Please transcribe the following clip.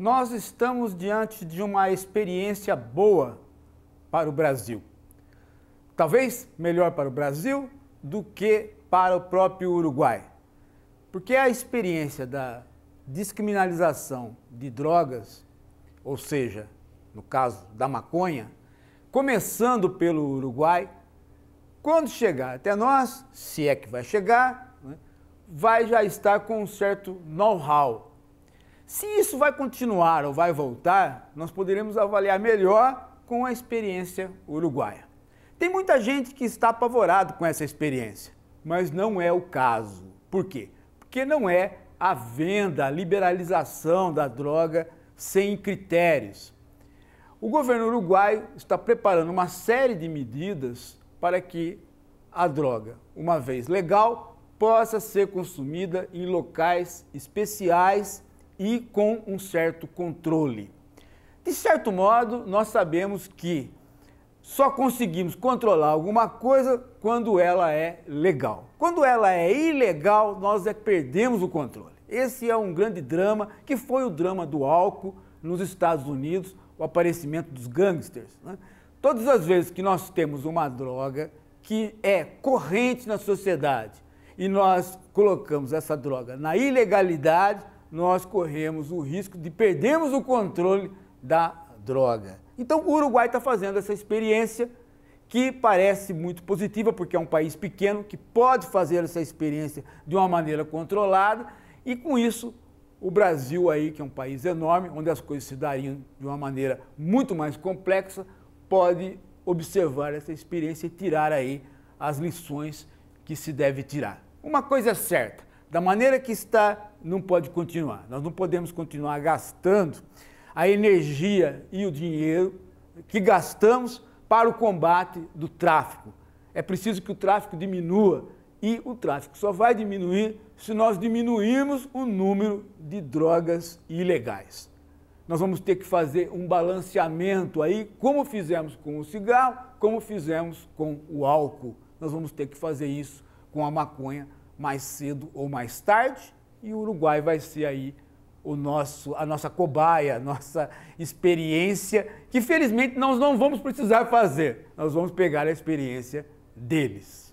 nós estamos diante de uma experiência boa para o Brasil. Talvez melhor para o Brasil do que para o próprio Uruguai. Porque a experiência da descriminalização de drogas, ou seja, no caso da maconha, começando pelo Uruguai, quando chegar até nós, se é que vai chegar, né, vai já estar com um certo know-how, se isso vai continuar ou vai voltar, nós poderemos avaliar melhor com a experiência uruguaia. Tem muita gente que está apavorado com essa experiência, mas não é o caso. Por quê? Porque não é a venda, a liberalização da droga sem critérios. O governo uruguaio está preparando uma série de medidas para que a droga, uma vez legal, possa ser consumida em locais especiais e com um certo controle. De certo modo, nós sabemos que só conseguimos controlar alguma coisa quando ela é legal. Quando ela é ilegal, nós é perdemos o controle. Esse é um grande drama que foi o drama do álcool nos Estados Unidos, o aparecimento dos gangsters. Né? Todas as vezes que nós temos uma droga que é corrente na sociedade e nós colocamos essa droga na ilegalidade, nós corremos o risco de perdermos o controle da droga. Então o Uruguai está fazendo essa experiência que parece muito positiva, porque é um país pequeno que pode fazer essa experiência de uma maneira controlada, e com isso o Brasil aí, que é um país enorme, onde as coisas se dariam de uma maneira muito mais complexa, pode observar essa experiência e tirar aí as lições que se deve tirar. Uma coisa é certa, da maneira que está, não pode continuar. Nós não podemos continuar gastando a energia e o dinheiro que gastamos para o combate do tráfico. É preciso que o tráfico diminua e o tráfico só vai diminuir se nós diminuirmos o número de drogas ilegais. Nós vamos ter que fazer um balanceamento aí, como fizemos com o cigarro, como fizemos com o álcool. Nós vamos ter que fazer isso com a maconha mais cedo ou mais tarde, e o Uruguai vai ser aí o nosso, a nossa cobaia, a nossa experiência, que felizmente nós não vamos precisar fazer, nós vamos pegar a experiência deles.